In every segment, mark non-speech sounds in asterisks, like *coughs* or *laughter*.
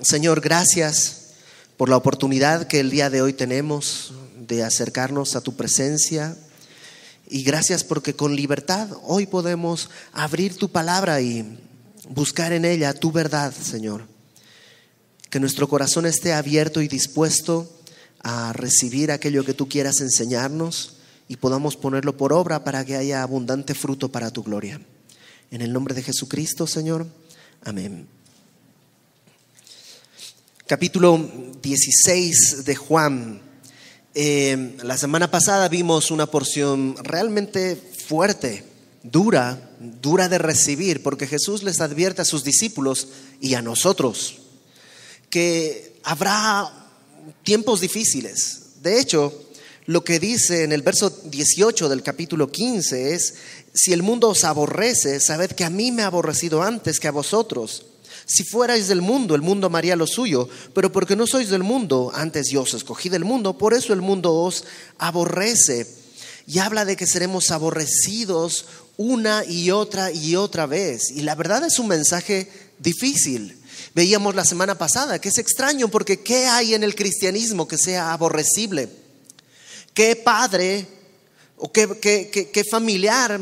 Señor, gracias por la oportunidad que el día de hoy tenemos de acercarnos a tu presencia. Y gracias porque con libertad hoy podemos abrir tu palabra y buscar en ella tu verdad, Señor. Que nuestro corazón esté abierto y dispuesto a recibir aquello que tú quieras enseñarnos y podamos ponerlo por obra para que haya abundante fruto para tu gloria. En el nombre de Jesucristo, Señor. Amén capítulo 16 de Juan. Eh, la semana pasada vimos una porción realmente fuerte, dura, dura de recibir, porque Jesús les advierte a sus discípulos y a nosotros que habrá tiempos difíciles. De hecho, lo que dice en el verso 18 del capítulo 15 es, si el mundo os aborrece, sabed que a mí me ha aborrecido antes que a vosotros. Si fuerais del mundo, el mundo amaría lo suyo, pero porque no sois del mundo, antes yo os escogí del mundo, por eso el mundo os aborrece. Y habla de que seremos aborrecidos una y otra y otra vez. Y la verdad es un mensaje difícil. Veíamos la semana pasada que es extraño porque ¿qué hay en el cristianismo que sea aborrecible? ¿Qué padre o qué, qué, qué familiar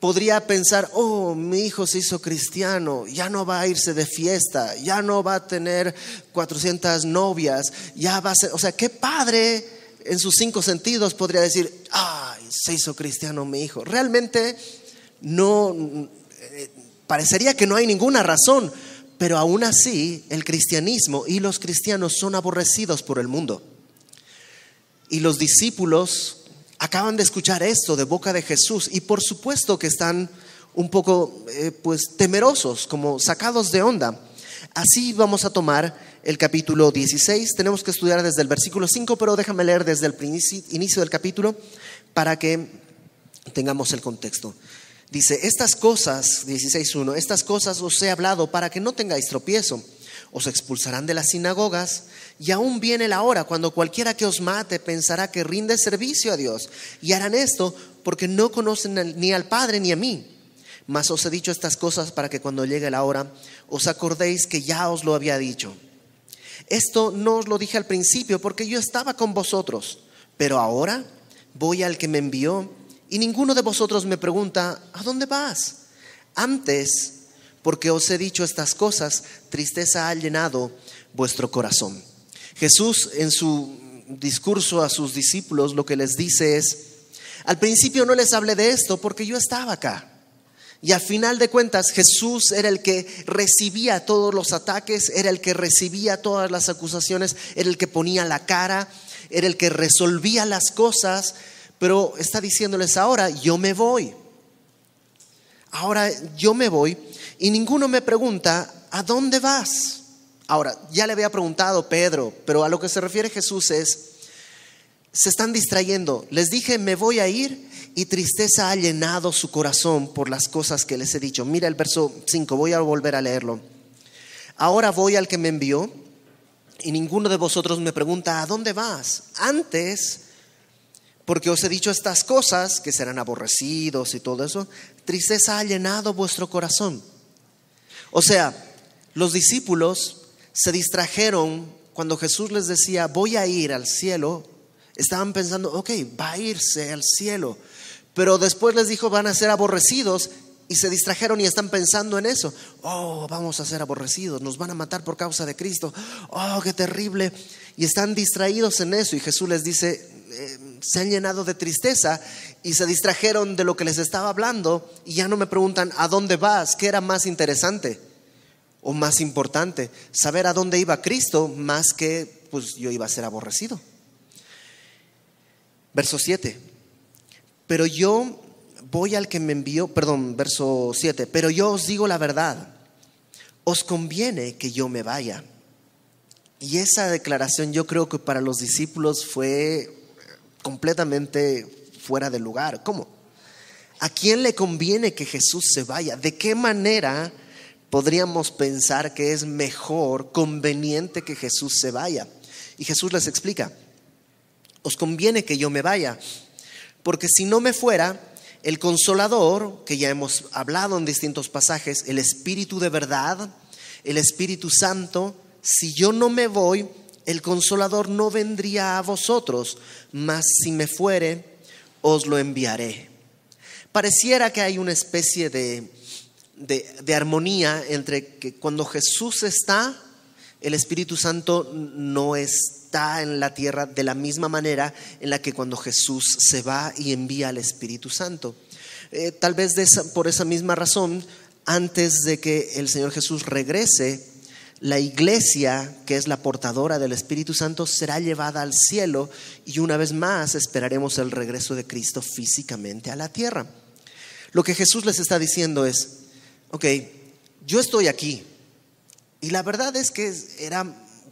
podría pensar, oh, mi hijo se hizo cristiano, ya no va a irse de fiesta, ya no va a tener 400 novias, ya va a ser, o sea, qué padre en sus cinco sentidos podría decir, ay, se hizo cristiano mi hijo. Realmente no, eh, parecería que no hay ninguna razón, pero aún así el cristianismo y los cristianos son aborrecidos por el mundo. Y los discípulos acaban de escuchar esto de boca de Jesús y por supuesto que están un poco eh, pues temerosos, como sacados de onda. Así vamos a tomar el capítulo 16. Tenemos que estudiar desde el versículo 5, pero déjame leer desde el inicio del capítulo para que tengamos el contexto. Dice, estas cosas, 16.1, estas cosas os he hablado para que no tengáis tropiezo. Os expulsarán de las sinagogas, y aún viene la hora cuando cualquiera que os mate pensará que rinde servicio a Dios. Y harán esto porque no conocen ni al Padre ni a mí. Mas os he dicho estas cosas para que cuando llegue la hora os acordéis que ya os lo había dicho. Esto no os lo dije al principio porque yo estaba con vosotros, pero ahora voy al que me envió y ninguno de vosotros me pregunta, ¿a dónde vas? Antes, porque os he dicho estas cosas, tristeza ha llenado vuestro corazón. Jesús en su discurso a sus discípulos lo que les dice es, al principio no les hablé de esto porque yo estaba acá. Y al final de cuentas Jesús era el que recibía todos los ataques, era el que recibía todas las acusaciones, era el que ponía la cara, era el que resolvía las cosas, pero está diciéndoles ahora, yo me voy. Ahora yo me voy y ninguno me pregunta, ¿a dónde vas? Ahora, ya le había preguntado Pedro, pero a lo que se refiere Jesús es, se están distrayendo. Les dije, me voy a ir y tristeza ha llenado su corazón por las cosas que les he dicho. Mira el verso 5, voy a volver a leerlo. Ahora voy al que me envió y ninguno de vosotros me pregunta, ¿a dónde vas? Antes, porque os he dicho estas cosas, que serán aborrecidos y todo eso, tristeza ha llenado vuestro corazón. O sea, los discípulos se distrajeron cuando Jesús les decía, voy a ir al cielo. Estaban pensando, ok, va a irse al cielo. Pero después les dijo, van a ser aborrecidos y se distrajeron y están pensando en eso. Oh, vamos a ser aborrecidos, nos van a matar por causa de Cristo. Oh, qué terrible. Y están distraídos en eso. Y Jesús les dice, eh, se han llenado de tristeza y se distrajeron de lo que les estaba hablando y ya no me preguntan, ¿a dónde vas? ¿Qué era más interesante? o más importante, saber a dónde iba Cristo más que pues yo iba a ser aborrecido. Verso 7. Pero yo voy al que me envió, perdón, verso 7, pero yo os digo la verdad, os conviene que yo me vaya. Y esa declaración yo creo que para los discípulos fue completamente fuera de lugar. ¿Cómo? ¿A quién le conviene que Jesús se vaya? ¿De qué manera podríamos pensar que es mejor, conveniente que Jesús se vaya. Y Jesús les explica, os conviene que yo me vaya, porque si no me fuera, el consolador, que ya hemos hablado en distintos pasajes, el Espíritu de verdad, el Espíritu Santo, si yo no me voy, el consolador no vendría a vosotros, mas si me fuere, os lo enviaré. Pareciera que hay una especie de de, armonía entre que cuando Jesús está, el Espíritu Santo no está en la tierra de la misma manera en la que cuando Jesús se va y envía al Espíritu Santo. Eh, tal vez por esa misma razón, antes de que el Señor Jesús regrese, la iglesia, que es la portadora del Espíritu Santo, será llevada al cielo y una vez más esperaremos el regreso de Cristo físicamente a la tierra. Lo que Jesús les está diciendo es, ok, yo estoy aquí. Y la verdad es que era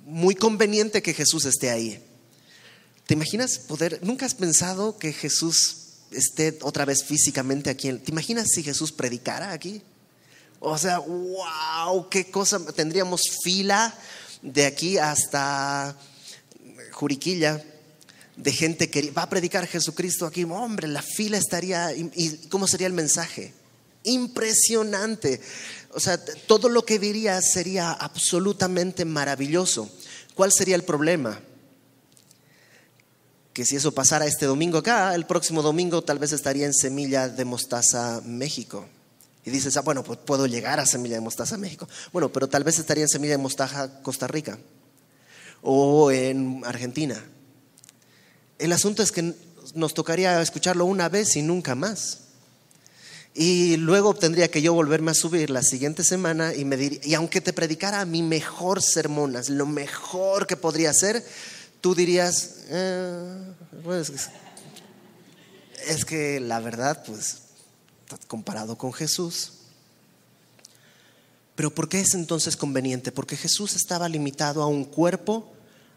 muy conveniente que Jesús esté ahí. ¿Te imaginas poder, nunca has pensado que Jesús esté otra vez físicamente aquí? ¿Te imaginas si Jesús predicara aquí? O sea, wow, qué cosa, tendríamos fila de aquí hasta Juriquilla, de gente que va a predicar Jesucristo aquí. Hombre, la fila estaría, ¿y cómo sería el mensaje? impresionante. O sea, todo lo que diría sería absolutamente maravilloso. ¿Cuál sería el problema? Que si eso pasara este domingo acá, el próximo domingo tal vez estaría en Semilla de Mostaza, México. Y dices, ah, bueno, pues puedo llegar a Semilla de Mostaza, México. Bueno, pero tal vez estaría en Semilla de Mostaza, Costa Rica. O en Argentina. El asunto es que nos tocaría escucharlo una vez y nunca más. Y luego tendría que yo volverme a subir la siguiente semana y me y aunque te predicara mi mejor sermón, lo mejor que podría hacer, tú dirías, eh, pues, es que la verdad, pues, comparado con Jesús. Pero ¿por qué es entonces conveniente? Porque Jesús estaba limitado a un cuerpo,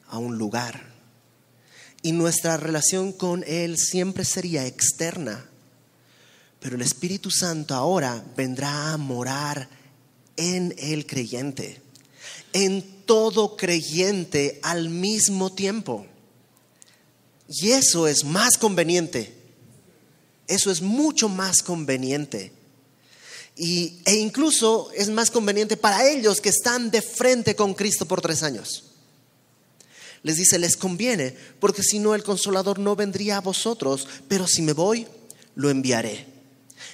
a un lugar. Y nuestra relación con Él siempre sería externa pero el Espíritu Santo ahora vendrá a morar en el creyente, en todo creyente al mismo tiempo. Y eso es más conveniente. Eso es mucho más conveniente. Y, e incluso es más conveniente para ellos que están de frente con Cristo por tres años. Les dice, les conviene, porque si no el consolador no vendría a vosotros, pero si me voy, lo enviaré.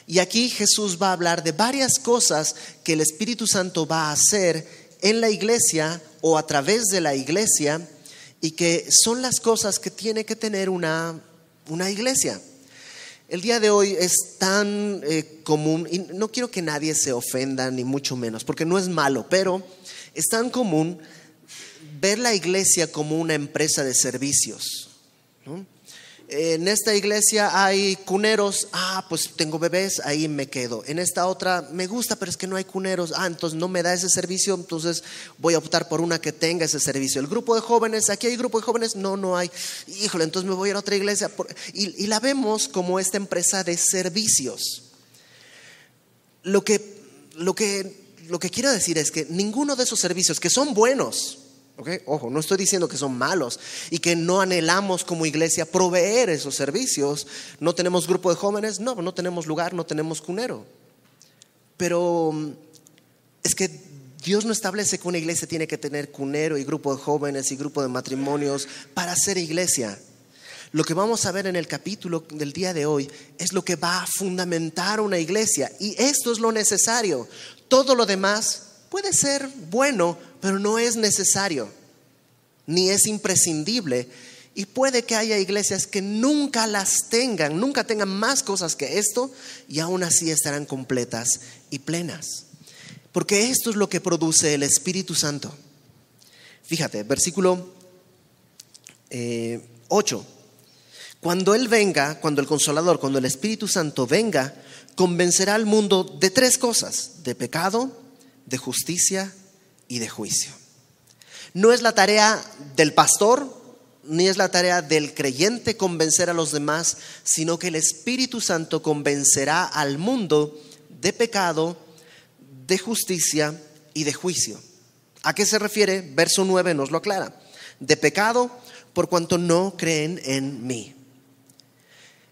Y aquí Jesús va a hablar de varias cosas que el Espíritu Santo va a hacer en la iglesia o a través de la iglesia y que son las cosas que tiene que tener una, una iglesia. El día de hoy es tan eh, común, y no quiero que nadie se ofenda, ni mucho menos, porque no es malo, pero es tan común ver la iglesia como una empresa de servicios. ¿no? en esta iglesia hay cuneros, ah, pues tengo bebés, ahí me quedo. En esta otra me gusta, pero es que no hay cuneros, ah, entonces no me da ese servicio, entonces voy a optar por una que tenga ese servicio. El grupo de jóvenes, aquí hay grupo de jóvenes, no, no hay. Híjole, entonces me voy a otra iglesia. Y, la vemos como esta empresa de servicios. Lo que, lo, que, lo que quiero decir es que ninguno de esos servicios, que son buenos, ojo, no estoy diciendo que son malos y que no anhelamos como iglesia proveer esos servicios. No tenemos grupo de jóvenes, no, no tenemos lugar, no tenemos cunero. Pero mm, es que Dios no establece que una iglesia tiene que tener cunero y grupo de jóvenes y grupo de matrimonios para ser iglesia. Lo que vamos a ver en el capítulo del día de hoy es lo que va a fundamentar una iglesia y esto es lo necesario. Todo lo demás puede ser bueno, pero no es necesario, ni es imprescindible. Y puede que haya iglesias que nunca las tengan, nunca tengan más cosas que esto, y aún así estarán completas y plenas. Porque esto es lo que produce el Espíritu Santo. Fíjate, versículo 8. Eh, cuando Él venga, cuando el Consolador, cuando el Espíritu Santo venga, convencerá al mundo de tres cosas, de pecado, de justicia y de juicio. No es la tarea del pastor, ni es la tarea del creyente convencer a los demás, sino que el Espíritu Santo convencerá al mundo de pecado, de justicia y de juicio. ¿A qué se refiere? Verso 9 nos lo aclara. De pecado por cuanto no creen en mí.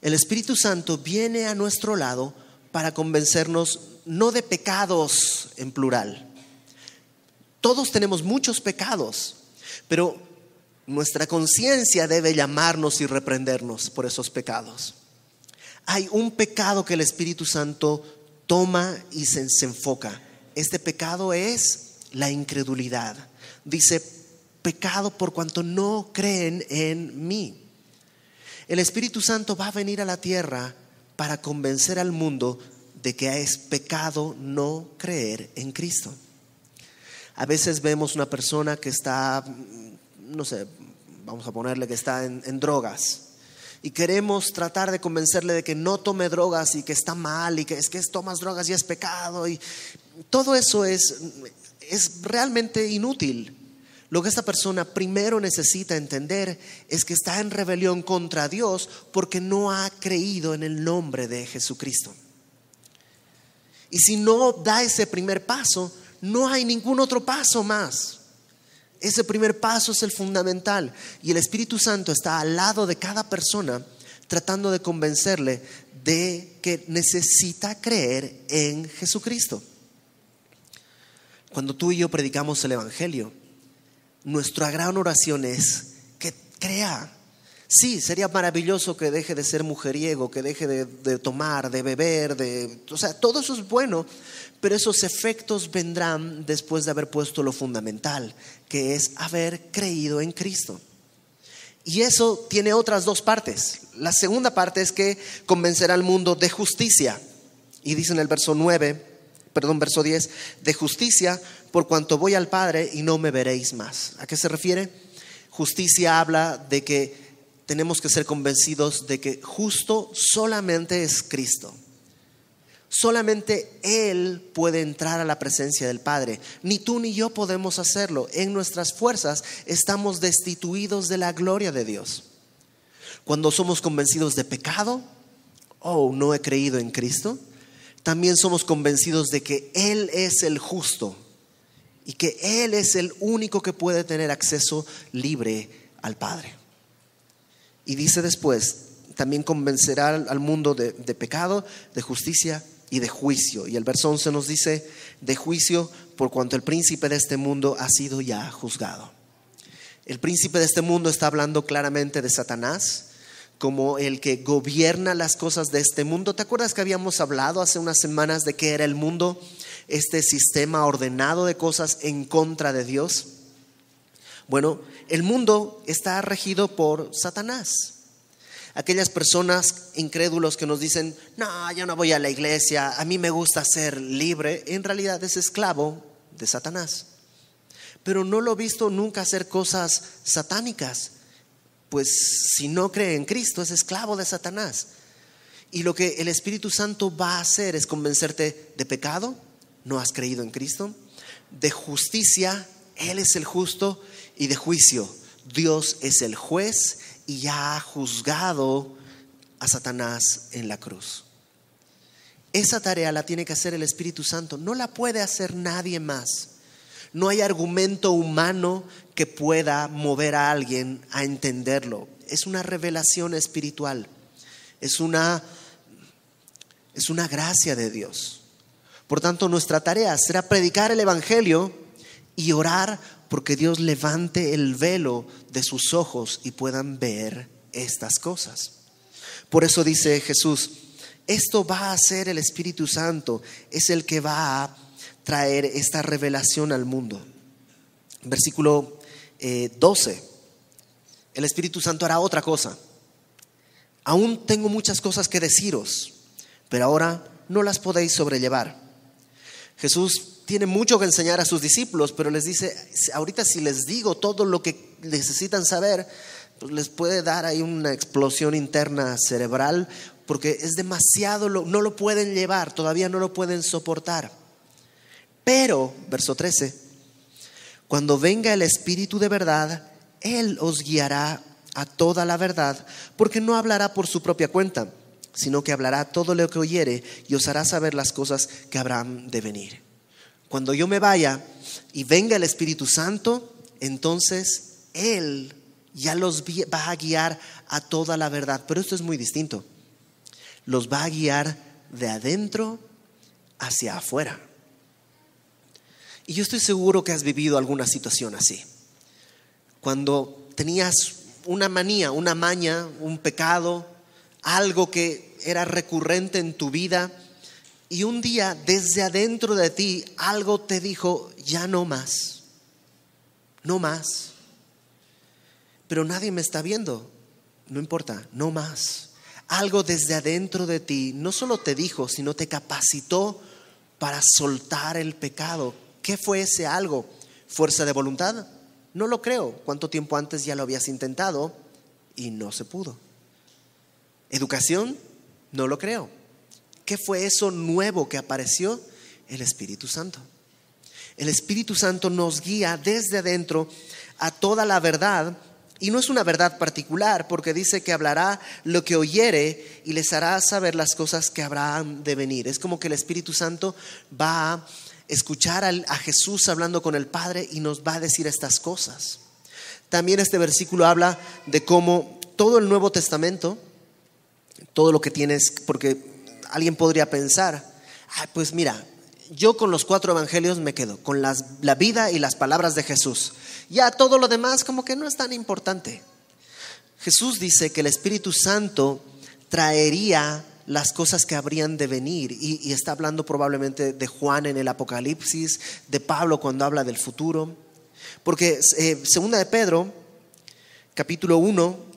El Espíritu Santo viene a nuestro lado para convencernos no de pecados en plural. Todos tenemos muchos pecados, pero nuestra conciencia debe llamarnos y reprendernos por esos pecados. Hay un pecado que el Espíritu Santo toma y se, se enfoca. Este pecado es la incredulidad. Dice, pecado por cuanto no creen en mí. El Espíritu Santo va a venir a la tierra para convencer al mundo de que es pecado no creer en Cristo. A veces vemos una persona que está, mm, no sé, vamos a ponerle que está en, drogas y queremos tratar de convencerle de que no tome drogas y que está mal y que es que tomas drogas y es pecado y todo eso es, es realmente inútil lo que esta persona primero necesita entender es que está en rebelión contra Dios porque no ha creído en el nombre de Jesucristo. Y si no da ese primer paso, no hay ningún otro paso más. Ese primer paso es el fundamental y el Espíritu Santo está al lado de cada persona tratando de convencerle de que necesita creer en Jesucristo. Cuando tú y yo predicamos el Evangelio, nuestra gran oración es que crea. Sí, sería maravilloso que deje de ser mujeriego, que deje de, tomar, de beber, de, o sea, todo eso es bueno, pero esos efectos vendrán después de haber puesto lo fundamental, que es haber creído en Cristo. Y eso tiene otras dos partes. La segunda parte es que convencerá al mundo de justicia. Y dice en el verso 9, perdón, verso 10, de justicia, por cuanto voy al Padre y no me veréis más. ¿A qué se refiere? Justicia habla de que tenemos que ser convencidos de que justo solamente es Cristo. Solamente Él puede entrar a la presencia del Padre. Ni tú ni yo podemos hacerlo. En nuestras fuerzas estamos destituidos de la gloria de Dios. Cuando somos convencidos de pecado, oh, no he creído en Cristo, también somos convencidos de que Él es el justo y que Él es el único que puede tener acceso libre al Padre. Y dice después, también convencerá al mundo de, pecado, de justicia y de juicio. Y el verso 11 nos dice, de juicio por cuanto el príncipe de este mundo ha sido ya juzgado. El príncipe de este mundo está hablando claramente de Satanás como el que gobierna las cosas de este mundo. ¿Te acuerdas que habíamos hablado hace unas semanas de qué era el mundo? este sistema ordenado de cosas en contra de Dios? Bueno, el mundo está regido por Satanás. Aquellas personas incrédulos que nos dicen, no, yo no voy a la iglesia, a mí me gusta ser libre, en realidad es esclavo de Satanás. Pero no lo he visto nunca hacer cosas satánicas, pues si no cree en Cristo es esclavo de Satanás. Y lo que el Espíritu Santo va a hacer es convencerte de pecado, ¿No has creído en Cristo? De justicia, Él es el justo, y de juicio, Dios es el juez y ya ha juzgado a Satanás en la cruz. Esa tarea la tiene que hacer el Espíritu Santo, no la puede hacer nadie más. No hay argumento humano que pueda mover a alguien a entenderlo. Es una revelación espiritual, es una, es una gracia de Dios. Por tanto, nuestra tarea será predicar el Evangelio y orar porque Dios levante el velo de sus ojos y puedan ver estas cosas. Por eso dice Jesús, esto va a ser el Espíritu Santo, es el que va a traer esta revelación al mundo. Versículo 12, eh, el Espíritu Santo hará otra cosa. Aún tengo muchas cosas que deciros, pero ahora no las podéis sobrellevar Jesús tiene mucho que enseñar a sus discípulos, pero les dice, ahorita si les digo todo lo que necesitan saber, pues les puede dar ahí una explosión interna cerebral, porque es demasiado, no lo pueden llevar, todavía no lo pueden soportar. Pero, verso 13, cuando venga el Espíritu de verdad, Él os guiará a toda la verdad, porque no hablará por su propia cuenta sino que hablará todo lo que oyere y os hará saber las cosas que habrán de venir. Cuando yo me vaya y venga el Espíritu Santo, entonces Él ya los va a guiar a toda la verdad. Pero esto es muy distinto. Los va a guiar de adentro hacia afuera. Y yo estoy seguro que has vivido alguna situación así. Cuando tenías una manía, una maña, un pecado, algo que era recurrente en tu vida y un día desde adentro de ti algo te dijo, ya no más, no más. Pero nadie me está viendo, no importa, no más. Algo desde adentro de ti no solo te dijo, sino te capacitó para soltar el pecado. ¿Qué fue ese algo? ¿Fuerza de voluntad? No lo creo. ¿Cuánto tiempo antes ya lo habías intentado y no se pudo? Educación, no lo creo. ¿Qué fue eso nuevo que apareció? El Espíritu Santo. El Espíritu Santo nos guía desde adentro a toda la verdad y no es una verdad particular porque dice que hablará lo que oyere y les hará saber las cosas que habrán de venir. Es como que el Espíritu Santo va a escuchar a Jesús hablando con el Padre y nos va a decir estas cosas. También este versículo habla de cómo todo el Nuevo Testamento todo lo que tienes, porque alguien podría pensar, pues mira, yo con los cuatro evangelios me quedo, con la vida y las palabras de Jesús. Ya todo lo demás como que no es tan importante. Jesús dice que el Espíritu Santo traería las cosas que habrían de venir y, está hablando probablemente de Juan en el Apocalipsis, de Pablo cuando habla del futuro, porque eh, segunda de Pedro, capítulo 1,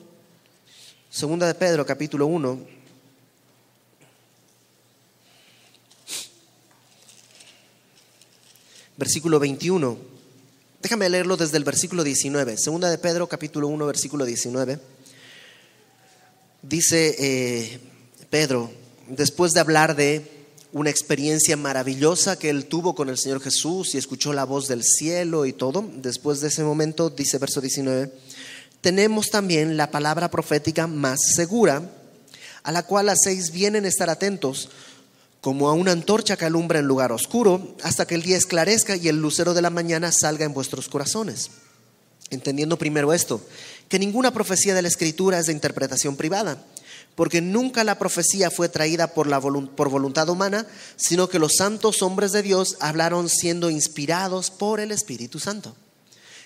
Segunda de Pedro, capítulo 1. Versículo 21. Déjame leerlo desde el versículo 19. Segunda de Pedro, capítulo 1, versículo 19. Dice eh, Pedro, después de hablar de una experiencia maravillosa que él tuvo con el Señor Jesús y escuchó la voz del cielo y todo, después de ese momento, dice verso 19, tenemos también la palabra profética más segura, a la cual hacéis vienen a estar atentos, como a una antorcha que alumbra en lugar oscuro, hasta que el día esclarezca y el lucero de la mañana salga en vuestros corazones. Entendiendo primero esto, que ninguna profecía de la Escritura es de interpretación privada, porque nunca la profecía fue traída por, por voluntad humana, sino que los santos hombres de Dios hablaron siendo inspirados por el Espíritu Santo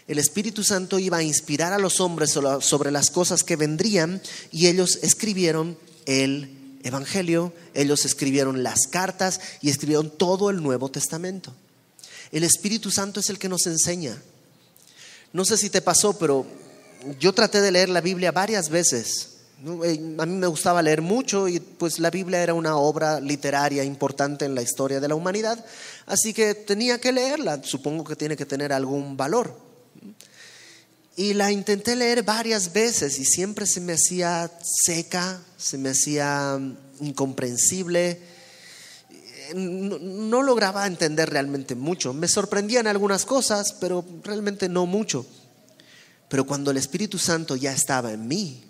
el Espíritu Santo iba a inspirar a los hombres sobre las cosas que vendrían y ellos escribieron el Evangelio, ellos escribieron las cartas y escribieron todo el Nuevo Testamento. El Espíritu Santo es el que nos enseña. No sé si te pasó, pero yo traté de leer la Biblia varias veces. Eh, a mí me gustaba leer mucho y pues la Biblia era una obra literaria importante en la historia de la humanidad, así que tenía que leerla, supongo que tiene que tener algún valor. Y la intenté leer varias veces y siempre se me hacía seca, se me hacía mm, incomprensible. Eh, no, lograba entender realmente mucho. Me sorprendían algunas cosas, pero realmente no mucho. Pero cuando el Espíritu Santo ya estaba en mí,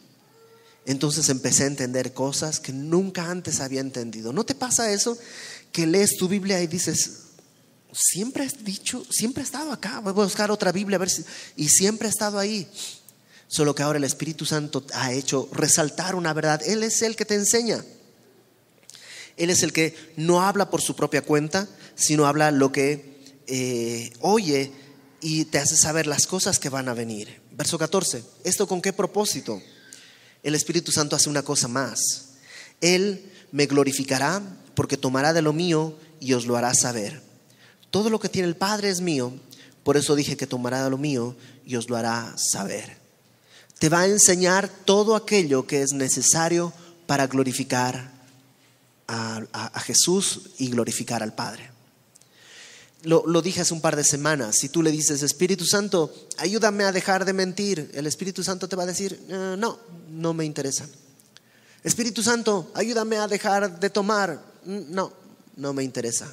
entonces empecé a entender cosas que nunca antes había entendido. ¿No te pasa eso que lees tu Biblia y dices, siempre has dicho, siempre ha estado acá. Voy a buscar otra Biblia ver Y siempre he estado ahí. Solo que ahora el Espíritu Santo ha hecho resaltar una verdad. Él es el que te enseña. Él es el que no habla por su propia cuenta, sino habla lo que eh, oye y te hace saber las cosas que van a venir. Verso 14. ¿Esto con qué propósito? El Espíritu Santo hace una cosa más. Él me glorificará porque tomará de lo mío y os lo hará saber. Todo lo que tiene el Padre es mío, por eso dije que tomará lo mío y os lo hará saber. Te va a enseñar todo aquello que es necesario para glorificar a, Jesús y glorificar al Padre. Lo, lo, dije hace un par de semanas, si tú le dices, Espíritu Santo, ayúdame a dejar de mentir, el Espíritu Santo te va a decir, eh, no, no me interesa. Espíritu Santo, ayúdame a dejar de tomar, mm, no, no me interesa.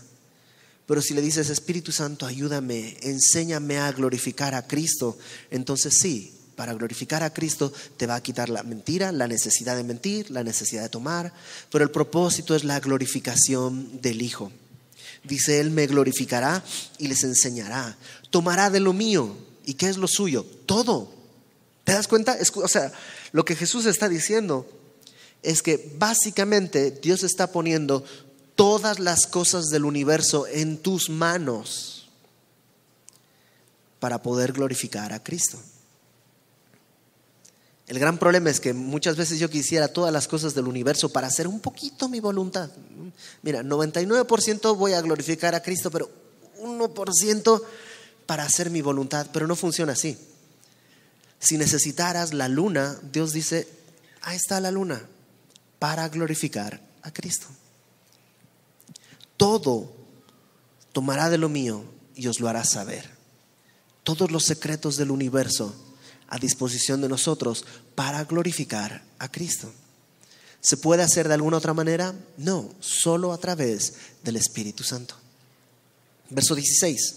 Pero si le dices, Espíritu Santo, ayúdame, enséñame a glorificar a Cristo, entonces sí, para glorificar a Cristo te va a quitar la mentira, la necesidad de mentir, la necesidad de tomar, pero el propósito es la glorificación del Hijo. Dice, Él me glorificará y les enseñará, tomará de lo mío. ¿Y qué es lo suyo? Todo. ¿Te das cuenta? o sea, lo que Jesús está diciendo es que básicamente Dios está poniendo todas las cosas del universo en tus manos para poder glorificar a Cristo. El gran problema es que muchas veces yo quisiera todas las cosas del universo para hacer un poquito mi voluntad. Mira, 99% voy a glorificar a Cristo, pero 1% para hacer mi voluntad, pero no funciona así. Si necesitaras la luna, Dios dice, ahí está la luna, para glorificar a Cristo todo tomará de lo mío y os lo hará saber. Todos los secretos del universo a disposición de nosotros para glorificar a Cristo. ¿Se puede hacer de alguna otra manera? No, solo a través del Espíritu Santo. Verso 16.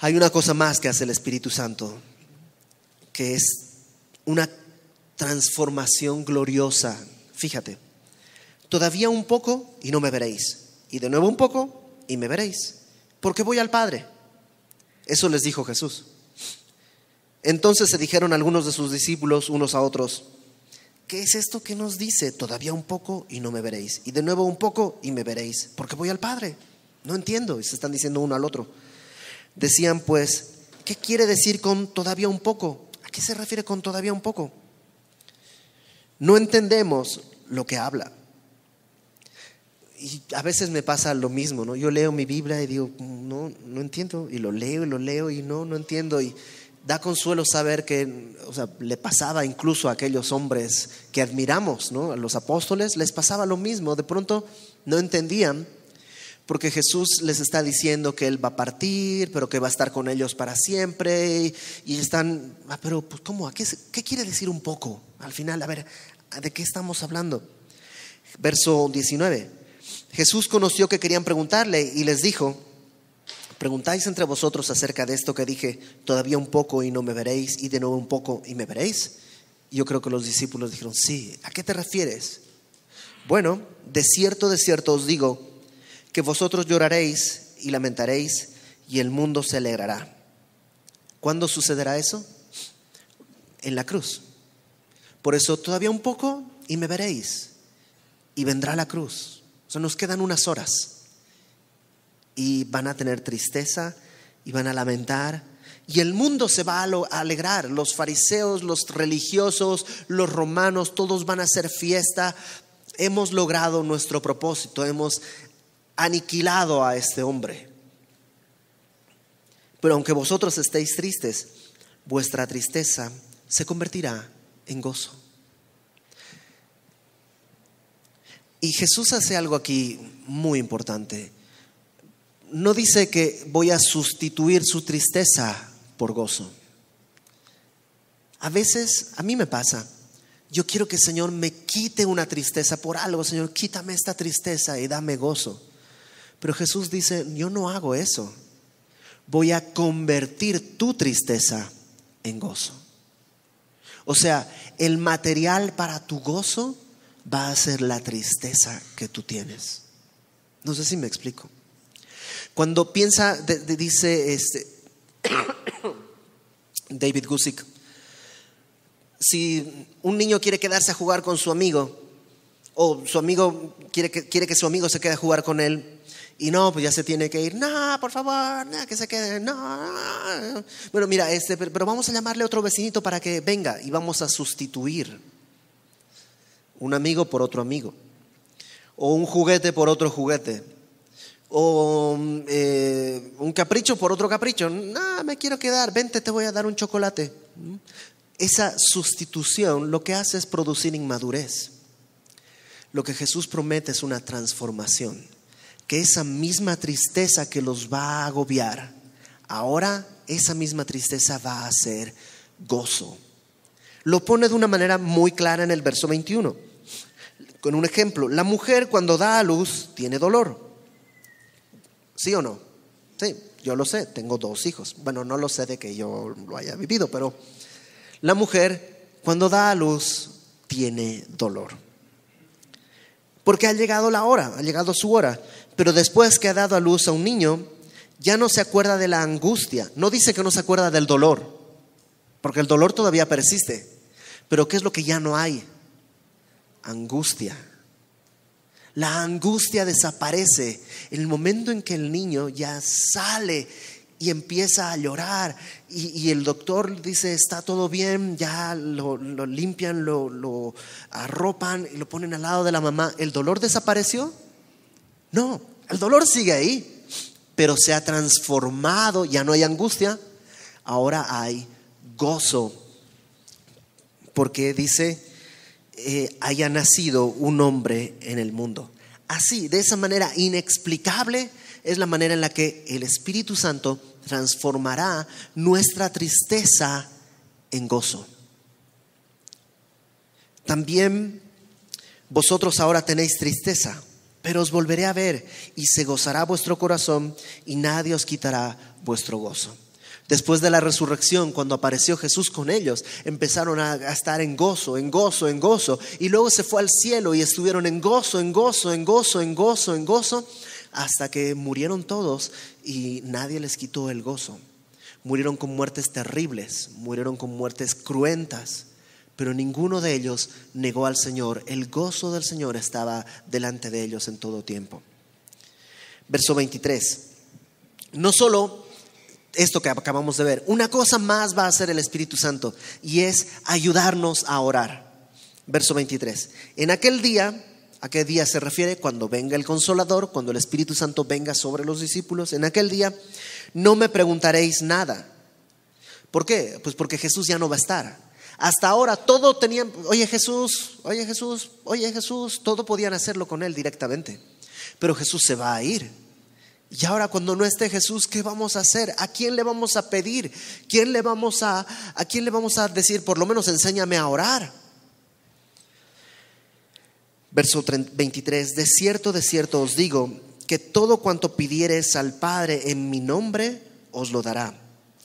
Hay una cosa más que hace el Espíritu Santo, que es una transformación gloriosa. Fíjate, Todavía un poco y no me veréis. Y de nuevo un poco y me veréis. Porque voy al Padre. Eso les dijo Jesús. Entonces se dijeron algunos de sus discípulos unos a otros, ¿qué es esto que nos dice? Todavía un poco y no me veréis. Y de nuevo un poco y me veréis. Porque voy al Padre. No entiendo. Y se están diciendo uno al otro. Decían pues, ¿qué quiere decir con todavía un poco? ¿A qué se refiere con todavía un poco? No entendemos lo que habla y a veces me pasa lo mismo, ¿no? Yo leo mi Biblia y digo, no, no entiendo, y lo leo y lo leo y no, no entiendo, y da consuelo saber que, o sea, le pasaba incluso a aquellos hombres que admiramos, ¿no? A los apóstoles les pasaba lo mismo, de pronto no entendían, porque Jesús les está diciendo que Él va a partir, pero que va a estar con ellos para siempre, y, están, ah, pero pues ¿cómo? qué, ¿Qué quiere decir un poco? Al final, a ver, ¿de qué estamos hablando? Verso 19. Jesús conoció que querían preguntarle y les dijo, preguntáis entre vosotros acerca de esto que dije, todavía un poco y no me veréis, y de nuevo un poco y me veréis. Yo creo que los discípulos dijeron, sí, ¿a qué te refieres? Bueno, de cierto, de cierto os digo, que vosotros lloraréis y lamentaréis, y el mundo se alegrará. ¿Cuándo sucederá eso? En la cruz. Por eso todavía un poco y me veréis. Y vendrá la cruz nos quedan unas horas y van a tener tristeza y van a lamentar. Y el mundo se va a alegrar. Los fariseos, los religiosos, los romanos, todos van a hacer fiesta. Hemos logrado nuestro propósito, hemos aniquilado a este hombre. Pero aunque vosotros estéis tristes, vuestra tristeza se convertirá en gozo. Y Jesús hace algo aquí muy importante. No dice que voy a sustituir su tristeza por gozo. A veces, a mí me pasa, yo quiero que el Señor me quite una tristeza por algo, Señor, quítame esta tristeza y dame gozo. Pero Jesús dice, yo no hago eso. Voy a convertir tu tristeza en gozo. O sea, el material para tu gozo va a ser la tristeza que tú tienes. No sé si me explico. Cuando piensa, dice este, *coughs* David Gusick, si un niño quiere quedarse a jugar con su amigo, o su amigo quiere que, quiere que su amigo se quede a jugar con él, y no, pues ya se tiene que ir, no, por favor, no, que se quede, no. Bueno, mira, este, pero vamos a llamarle a otro vecinito para que venga y vamos a sustituir un amigo por otro amigo, o un juguete por otro juguete, o mm, eh, un capricho por otro capricho. No, me quiero quedar, vente, te voy a dar un chocolate. Esa sustitución lo que hace es producir inmadurez. Lo que Jesús promete es una transformación, que esa misma tristeza que los va a agobiar, ahora esa misma tristeza va a ser gozo. Lo pone de una manera muy clara en el verso 21 con un ejemplo. La mujer cuando da a luz tiene dolor. ¿Sí o no? Sí, yo lo sé, tengo dos hijos. Bueno, no lo sé de que yo lo haya vivido, pero la mujer cuando da a luz tiene dolor. Porque ha llegado la hora, ha llegado su hora. Pero después que ha dado a luz a un niño, ya no se acuerda de la angustia. No dice que no se acuerda del dolor, porque el dolor todavía persiste. Pero ¿qué es lo que ya no hay? angustia. La angustia desaparece en el momento en que el niño ya sale y empieza a llorar y, el doctor dice está todo bien, ya lo, limpian, lo, arropan y lo ponen al lado de la mamá. ¿El dolor desapareció? No, el dolor sigue ahí, pero se ha transformado, ya no hay angustia, ahora hay gozo. Porque dice, eh, haya nacido un hombre en el mundo. Así, de esa manera inexplicable, es la manera en la que el Espíritu Santo transformará nuestra tristeza en gozo. También vosotros ahora tenéis tristeza, pero os volveré a ver y se gozará vuestro corazón y nadie os quitará vuestro gozo. Después de la resurrección, cuando apareció Jesús con ellos, empezaron a, estar en gozo, en gozo, en gozo. Y luego se fue al cielo y estuvieron en gozo, en gozo, en gozo, en gozo, en gozo, hasta que murieron todos y nadie les quitó el gozo. Murieron con muertes terribles, murieron con muertes cruentas, pero ninguno de ellos negó al Señor. El gozo del Señor estaba delante de ellos en todo tiempo. Verso 23. No solo esto que acabamos de ver. Una cosa más va a hacer el Espíritu Santo y es ayudarnos a orar. Verso 23. En aquel día, ¿a qué día se refiere? Cuando venga el consolador, cuando el Espíritu Santo venga sobre los discípulos. En aquel día, no me preguntaréis nada. ¿Por qué? Pues porque Jesús ya no va a estar. Hasta ahora todo tenían, oye Jesús, oye Jesús, oye Jesús, todo podían hacerlo con él directamente. Pero Jesús se va a ir. Y ahora cuando no esté Jesús, ¿qué vamos a hacer? ¿A quién le vamos a pedir? ¿Quién le vamos a, a quién le vamos a decir, por lo menos enséñame a orar? Verso 23, de cierto, de cierto os digo, que todo cuanto pidiereis al Padre en mi nombre, os lo dará.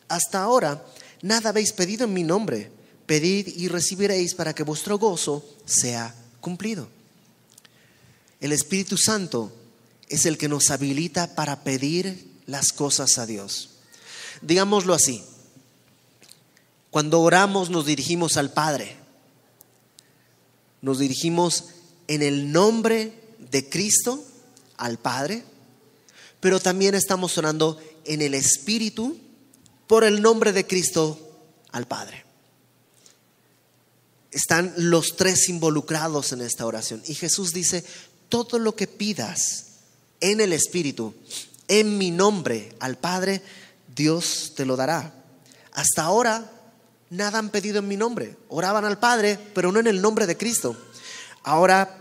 Hasta ahora, nada habéis pedido en mi nombre. Pedid y recibiréis para que vuestro gozo sea cumplido. El Espíritu Santo es el que nos habilita para pedir las cosas a Dios. Digámoslo así, cuando oramos nos dirigimos al Padre, nos dirigimos en el nombre de Cristo al Padre, pero también estamos orando en el Espíritu por el nombre de Cristo al Padre. Están los tres involucrados en esta oración. Y Jesús dice, todo lo que pidas en el Espíritu, en mi nombre al Padre, Dios te lo dará. Hasta ahora nada han pedido en mi nombre. Oraban al Padre, pero no en el nombre de Cristo. Ahora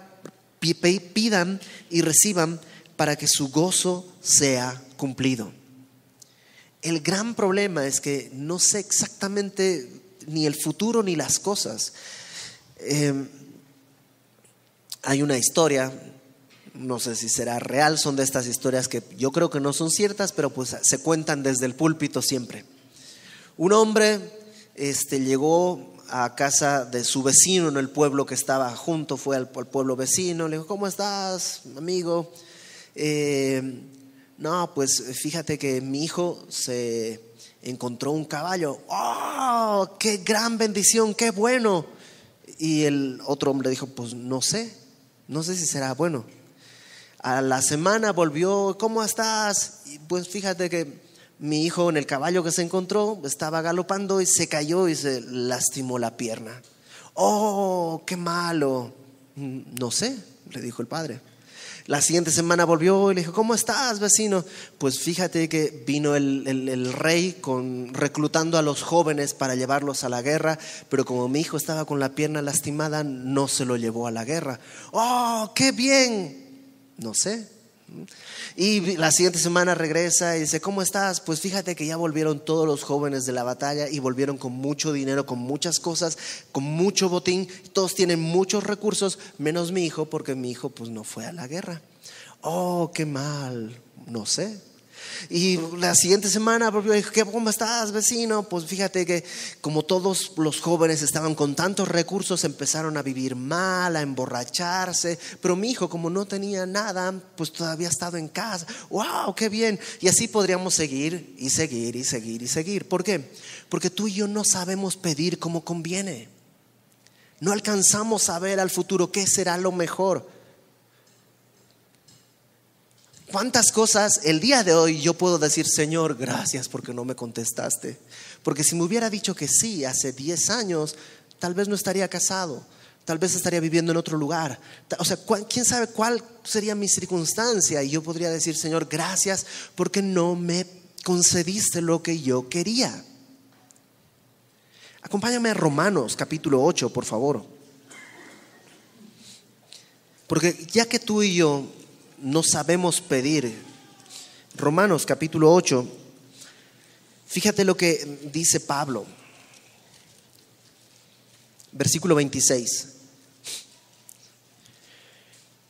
pidan y reciban para que su gozo sea cumplido. El gran problema es que no sé exactamente ni el futuro ni las cosas. Em, hay una historia no sé si será real, son de estas historias que yo creo que no son ciertas, pero pues se cuentan desde el púlpito siempre. Un hombre este, llegó a casa de su vecino en el pueblo que estaba junto, fue al, pueblo vecino, le dijo, ¿cómo estás, amigo? Eh, no, pues fíjate que mi hijo se encontró un caballo. ¡Oh, qué gran bendición, qué bueno! Y el otro hombre dijo, pues no sé, no sé si será bueno. A la semana volvió, ¿cómo estás? Y pues fíjate que mi hijo en el caballo que se encontró estaba galopando y se cayó y se lastimó la pierna. Oh, qué malo. Mm, no sé, le dijo el padre. La siguiente semana volvió y le dijo, ¿cómo estás, vecino? Pues fíjate que vino el, rey reclutando a los jóvenes para llevarlos a la guerra, pero como mi hijo estaba con la pierna lastimada, no se lo llevó a la guerra. ¡Oh, qué bien! No sé. Y la siguiente semana regresa y dice, ¿cómo estás? Pues fíjate que ya volvieron todos los jóvenes de la batalla y volvieron con mucho dinero, con muchas cosas, con mucho botín. Todos tienen muchos recursos, menos mi hijo, porque mi hijo pues no fue a la guerra. Oh, qué mal. No sé. Y la siguiente semana, propio ¿qué bomba estás, vecino? Pues fíjate que como todos los jóvenes estaban con tantos recursos, empezaron a vivir mal, a emborracharse. Pero mi hijo, como no tenía nada, pues todavía ha estado en casa. ¡Wow! ¡Qué bien! Y así podríamos seguir y seguir y seguir y seguir. ¿Por qué? Porque tú y yo no sabemos pedir como conviene. No alcanzamos a ver al futuro qué será lo mejor. ¿Cuántas cosas el día de hoy yo puedo decir, Señor, gracias porque no me contestaste? Porque si me hubiera dicho que sí hace 10 años, tal vez no estaría casado, tal vez estaría viviendo en otro lugar. O sea, ¿quién sabe cuál sería mi circunstancia? Y yo podría decir, Señor, gracias porque no me concediste lo que yo quería. Acompáñame a Romanos capítulo 8, por favor. Porque ya que tú y yo no sabemos pedir. Romanos capítulo 8, fíjate lo que dice Pablo, versículo 26.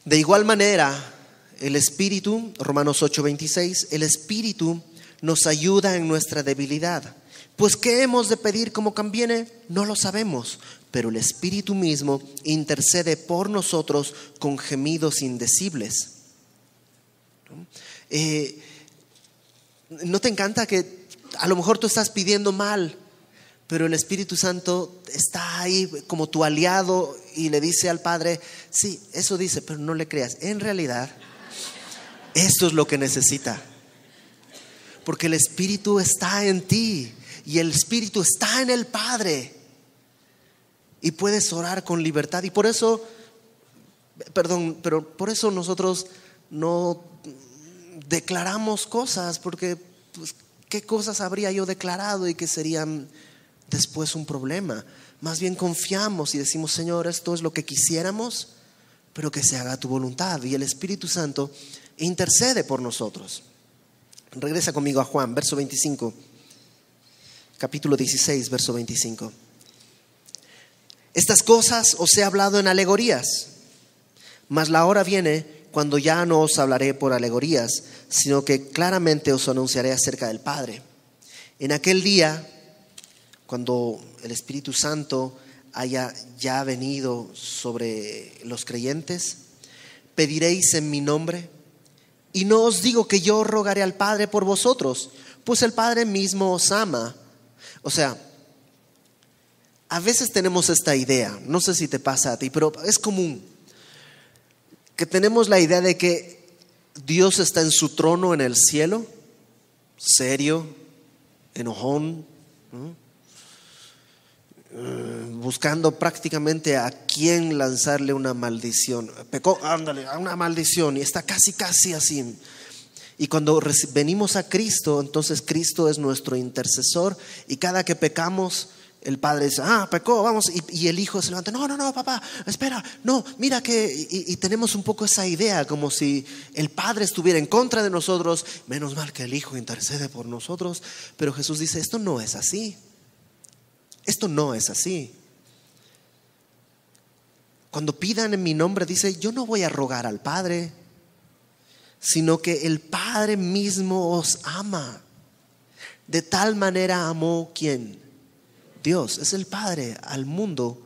De igual manera, el Espíritu, Romanos 8, 26, el Espíritu nos ayuda en nuestra debilidad. Pues ¿qué hemos de pedir como conviene? No lo sabemos, pero el Espíritu mismo intercede por nosotros con gemidos indecibles. Eh, ¿no? te encanta que a lo mejor tú estás pidiendo mal, pero el Espíritu Santo está ahí como tu aliado y le dice al Padre, sí, eso dice, pero no le creas. En realidad, esto es lo que necesita. Porque el Espíritu está en ti y el Espíritu está en el Padre. Y puedes orar con libertad. Y por eso, perdón, pero por eso nosotros no declaramos cosas, porque pues, ¿qué cosas habría yo declarado y que serían después un problema? Más bien confiamos y decimos, Señor, esto es lo que quisiéramos, pero que se haga tu voluntad. Y el Espíritu Santo intercede por nosotros. Regresa conmigo a Juan, verso 25, capítulo 16, verso 25. Estas cosas os he hablado en alegorías, mas la hora viene cuando ya no os hablaré por alegorías, sino que claramente os anunciaré acerca del Padre. En aquel día, cuando el Espíritu Santo haya ya venido sobre los creyentes, pediréis en mi nombre, y no os digo que yo rogaré al Padre por vosotros, pues el Padre mismo os ama. O sea, a veces tenemos esta idea, no sé si te pasa a ti, pero es común que tenemos la idea de que Dios está en su trono en el cielo, serio, enojón, eh, buscando prácticamente a quién lanzarle una maldición. Pecó, ándale, a una maldición, y está casi, casi así. Y cuando venimos a Cristo, entonces Cristo es nuestro intercesor, y cada que pecamos, el padre dice, ah, pecó, vamos. Y, el hijo se levanta, no, no, no, papá, espera, no, mira que. Y, y, tenemos un poco esa idea, como si el padre estuviera en contra de nosotros, menos mal que el hijo intercede por nosotros. Pero Jesús dice, esto no es así. Esto no es así. Cuando pidan en mi nombre, dice, yo no voy a rogar al Padre, sino que el Padre mismo os ama. De tal manera amó quien Dios, es el Padre al mundo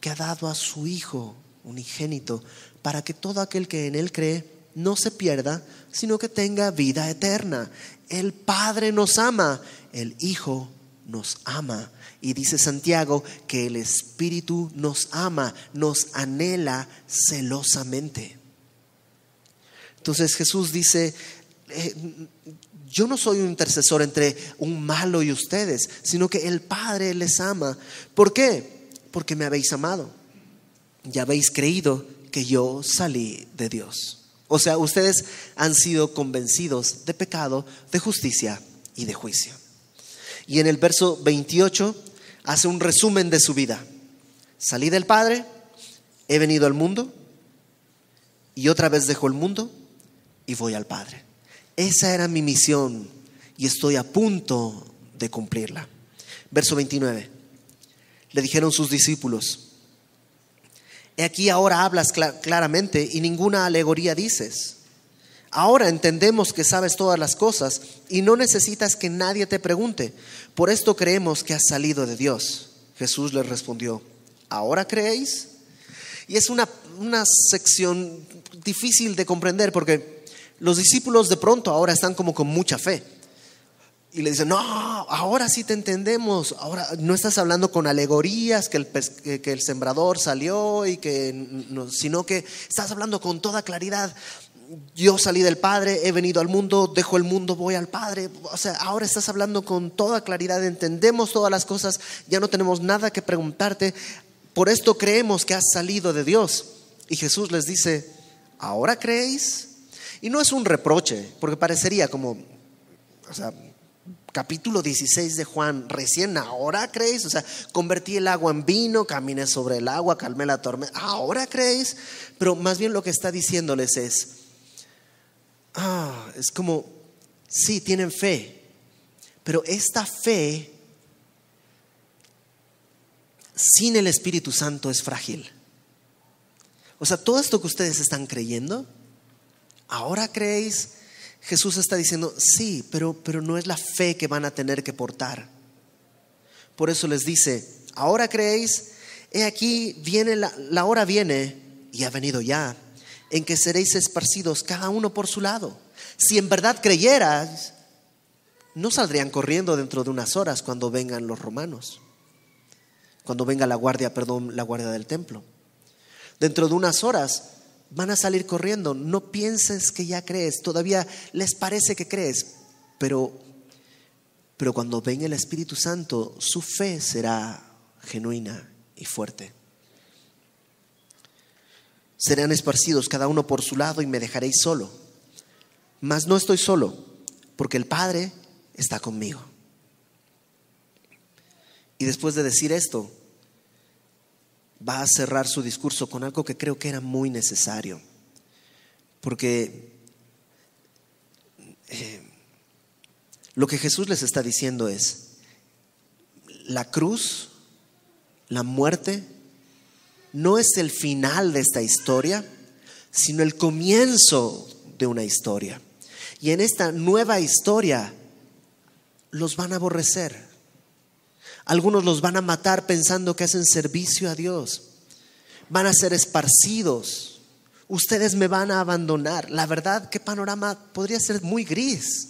que ha dado a su Hijo unigénito, para que todo aquel que en Él cree no se pierda, sino que tenga vida eterna. El Padre nos ama, el Hijo nos ama. Y dice Santiago que el Espíritu nos ama, nos anhela celosamente. Entonces Jesús dice, eh, yo no soy un intercesor entre un malo y ustedes, sino que el Padre les ama. ¿Por qué? Porque me habéis amado. Ya habéis creído que yo salí de Dios. O sea, ustedes han sido convencidos de pecado, de justicia y de juicio. Y en el verso 28 hace un resumen de su vida. Salí del Padre, he venido al mundo y otra vez dejo el mundo y voy al Padre. Esa era mi misión y estoy a punto de cumplirla. Verso 29. Le dijeron sus discípulos, He aquí ahora hablas claramente y ninguna alegoría dices. Ahora entendemos que sabes todas las cosas y no necesitas que nadie te pregunte. Por esto creemos que has salido de Dios. Jesús les respondió, ¿ahora creéis? Y es una, una sección difícil de comprender porque los discípulos de pronto ahora están como con mucha fe. Y le dicen, no, ahora sí te entendemos, ahora no estás hablando con alegorías que el, que, el sembrador salió y que, sino que estás hablando con toda claridad. Yo salí del Padre, he venido al mundo, dejo el mundo, voy al Padre. O sea, ahora estás hablando con toda claridad, entendemos todas las cosas, ya no tenemos nada que preguntarte. Por esto creemos que has salido de Dios. Y Jesús les dice, ¿ahora creéis? Y no es un reproche, porque parecería como, o sea, capítulo 16 de Juan, recién ahora creéis, o sea, convertí el agua en vino, caminé sobre el agua, calmé la tormenta, ahora creéis, pero más bien lo que está diciéndoles es, ah, es como, sí, tienen fe, pero esta fe sin el Espíritu Santo es frágil. O sea, todo esto que ustedes están creyendo, ¿ahora creéis? Jesús está diciendo, sí, pero, pero no es la fe que van a tener que portar. Por eso les dice, ¿ahora creéis? He aquí, viene la, la hora viene, y ha venido ya, en que seréis esparcidos cada uno por su lado. Si en verdad creyeras, no saldrían corriendo dentro de unas horas cuando vengan los romanos, cuando venga la guardia, perdón, la guardia del templo. Dentro de unas horas van a salir corriendo. No pienses que ya crees, todavía les parece que crees, pero, pero cuando venga el Espíritu Santo, su fe será genuina y fuerte. Serán esparcidos cada uno por su lado y me dejaréis solo. Mas no estoy solo, porque el Padre está conmigo. Y después de decir esto, va a cerrar su discurso con algo que creo que era muy necesario, porque eh, lo que Jesús les está diciendo es, la cruz, la muerte, no es el final de esta historia, sino el comienzo de una historia. Y en esta nueva historia los van a aborrecer algunos los van a matar pensando que hacen servicio a Dios. Van a ser esparcidos. Ustedes me van a abandonar. La verdad, qué panorama podría ser muy gris.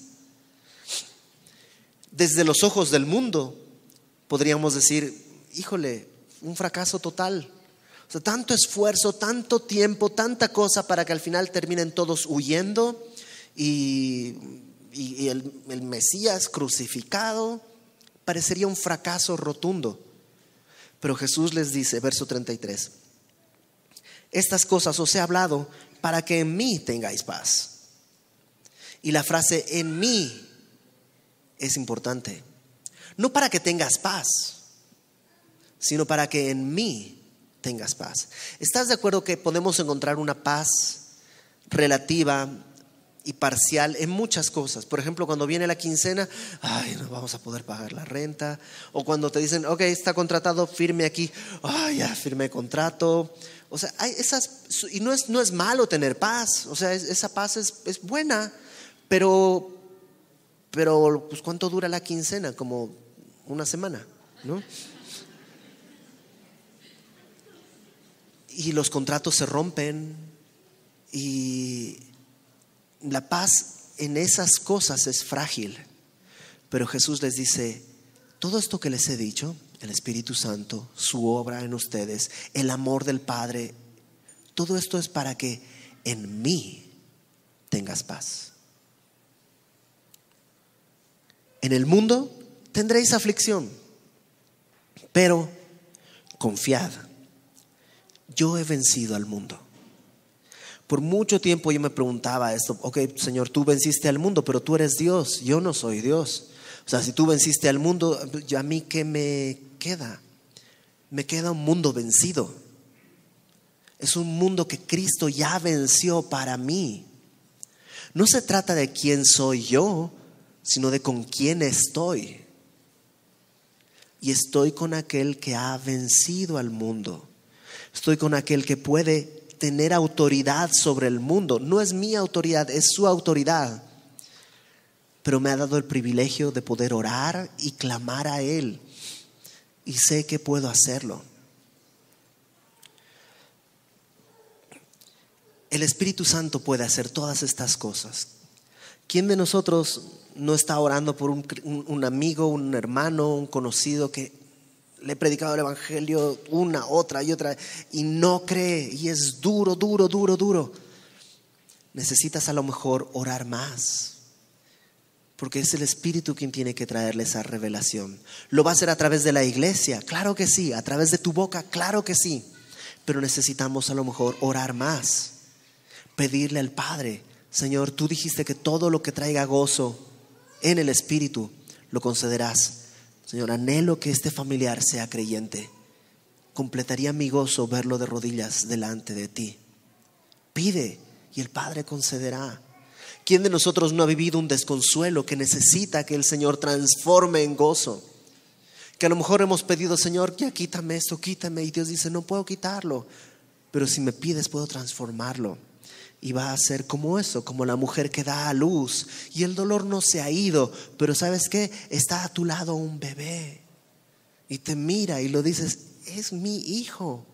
Desde los ojos del mundo podríamos decir, híjole, un fracaso total. O sea, tanto esfuerzo, tanto tiempo, tanta cosa para que al final terminen todos huyendo y, el Mesías crucificado parecería un fracaso rotundo. Pero Jesús les dice, verso 33, estas cosas os he hablado para que en mí tengáis paz. Y la frase en mí es importante. No para que tengas paz, sino para que en mí tengas paz. ¿Estás de acuerdo que podemos encontrar una paz relativa y parcial en muchas cosas. Por ejemplo, cuando viene la quincena, ay, no vamos a poder pagar la renta. O cuando te dicen, ok, está contratado, firme aquí, ay, ya firme contrato. O sea, hay esas, y no es, no es malo tener paz, o sea, esa paz es, es buena, pero, pero, pues, ¿cuánto dura la quincena? Como una semana, ¿no? Y los contratos se rompen y la paz en esas cosas es frágil. Pero Jesús les dice, todo esto que les he dicho, el Espíritu Santo, su obra en ustedes, el amor del Padre, todo esto es para que en mí tengas paz. En el mundo tendréis aflicción, pero confiad, yo he vencido al mundo. Por mucho tiempo yo me preguntaba esto, ok, Señor, tú venciste al mundo, pero tú eres Dios, yo no soy Dios. O sea, si tú venciste al mundo, ¿a mí qué me queda? Me queda un mundo vencido. Es un mundo que Cristo ya venció para mí. No se trata de quién soy yo, sino de con quién estoy. Y estoy con aquel que ha vencido al mundo. Estoy con aquel que puede tener autoridad sobre el mundo. No es mi autoridad, es su autoridad. Pero me ha dado el privilegio de poder orar y clamar a Él. Y sé que puedo hacerlo. El Espíritu Santo puede hacer todas estas cosas. ¿Quién de nosotros no está orando por un, amigo, un hermano, un conocido que le he predicado el Evangelio una, otra y otra, y no cree, y es duro, duro, duro, duro. Necesitas a lo mejor orar más, porque es el Espíritu quien tiene que traerle esa revelación. ¿Lo va a hacer a través de la iglesia? Claro que sí, a través de tu boca, claro que sí, pero necesitamos a lo mejor orar más, pedirle al Padre, Señor, tú dijiste que todo lo que traiga gozo en el Espíritu, lo concederás Señor, anhelo que este familiar sea creyente. Completaría mi gozo verlo de rodillas delante de ti. Pide y el Padre concederá. ¿Quién de nosotros no ha vivido un desconsuelo que necesita que el Señor transforme en gozo? Que a lo mejor hemos pedido, Señor, ya quítame esto, quítame. Y Dios dice, no puedo quitarlo, pero si me pides puedo transformarlo y va a ser como eso, como la mujer que da a luz y el dolor no se ha ido, pero sabes qué, está a tu lado un bebé y te mira y lo dices, es mi hijo.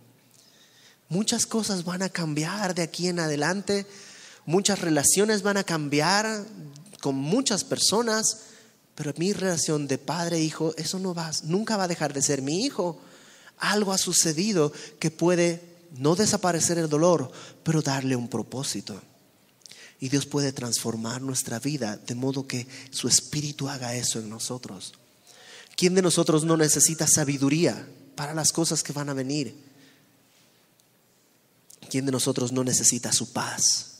Muchas cosas van a cambiar de aquí en adelante, muchas relaciones van a cambiar con muchas personas, pero mi relación de padre e hijo, eso no va, nunca va a dejar de ser mi hijo. Algo ha sucedido que puede no desaparecer el dolor, pero darle un propósito. Y Dios puede transformar nuestra vida de modo que su espíritu haga eso en nosotros. ¿Quién de nosotros no necesita sabiduría para las cosas que van a venir? ¿Quién de nosotros no necesita su paz?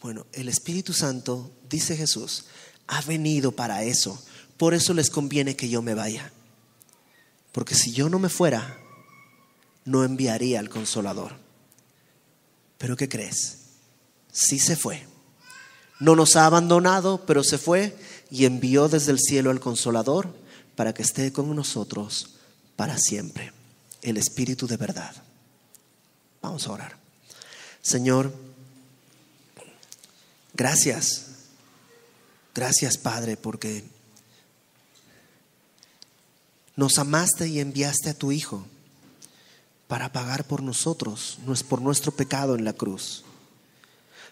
Bueno, el Espíritu Santo, dice Jesús, ha venido para eso. Por eso les conviene que yo me vaya. Porque si yo no me fuera, no enviaría al consolador. Pero ¿qué crees? Sí se fue. No nos ha abandonado, pero se fue y envió desde el cielo al consolador para que esté con nosotros para siempre. El Espíritu de verdad. Vamos a orar. Señor, gracias. Gracias Padre porque nos amaste y enviaste a tu Hijo para pagar por nosotros, no es por nuestro pecado en la cruz.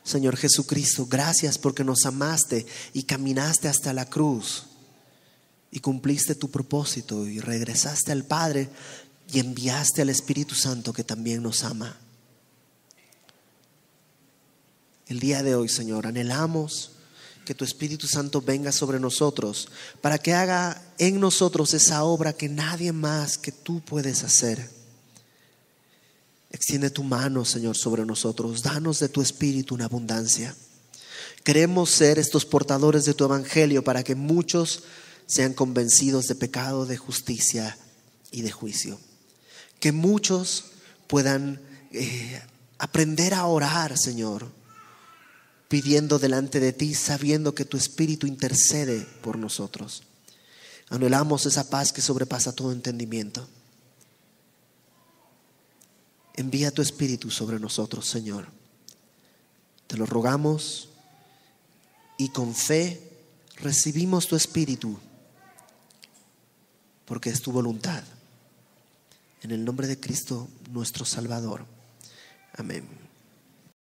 Señor Jesucristo, gracias porque nos amaste y caminaste hasta la cruz y cumpliste tu propósito y regresaste al Padre y enviaste al Espíritu Santo que también nos ama. El día de hoy, Señor, anhelamos que tu Espíritu Santo venga sobre nosotros para que haga en nosotros esa obra que nadie más que tú puedes hacer. Extiende tu mano, Señor, sobre nosotros. Danos de tu espíritu una abundancia. Queremos ser estos portadores de tu evangelio para que muchos sean convencidos de pecado, de justicia y de juicio. Que muchos puedan eh, aprender a orar, Señor, pidiendo delante de ti, sabiendo que tu espíritu intercede por nosotros. Anhelamos esa paz que sobrepasa todo entendimiento. Envía tu Espíritu sobre nosotros, Señor. Te lo rogamos y con fe recibimos tu Espíritu, porque es tu voluntad. En el nombre de Cristo, nuestro Salvador. Amén.